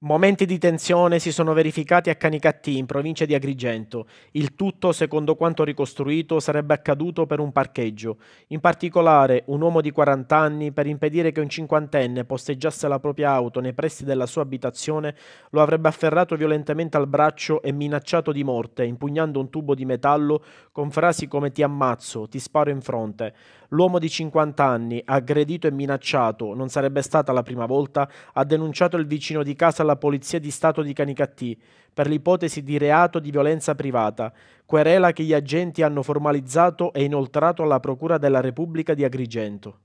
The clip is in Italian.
Momenti di tensione si sono verificati a Canicattì, in provincia di Agrigento. Il tutto, secondo quanto ricostruito, sarebbe accaduto per un parcheggio. In particolare, un uomo di 40 anni, per impedire che un cinquantenne posteggiasse la propria auto nei pressi della sua abitazione, lo avrebbe afferrato violentemente al braccio e minacciato di morte, impugnando un tubo di metallo con frasi come ti ammazzo, ti sparo in fronte. L'uomo di 50 anni, aggredito e minacciato, non sarebbe stata la prima volta, ha denunciato il vicino di casa alla Polizia di Stato di Canicattì per l'ipotesi di reato di violenza privata, querela che gli agenti hanno formalizzato e inoltrato alla Procura della Repubblica di Agrigento.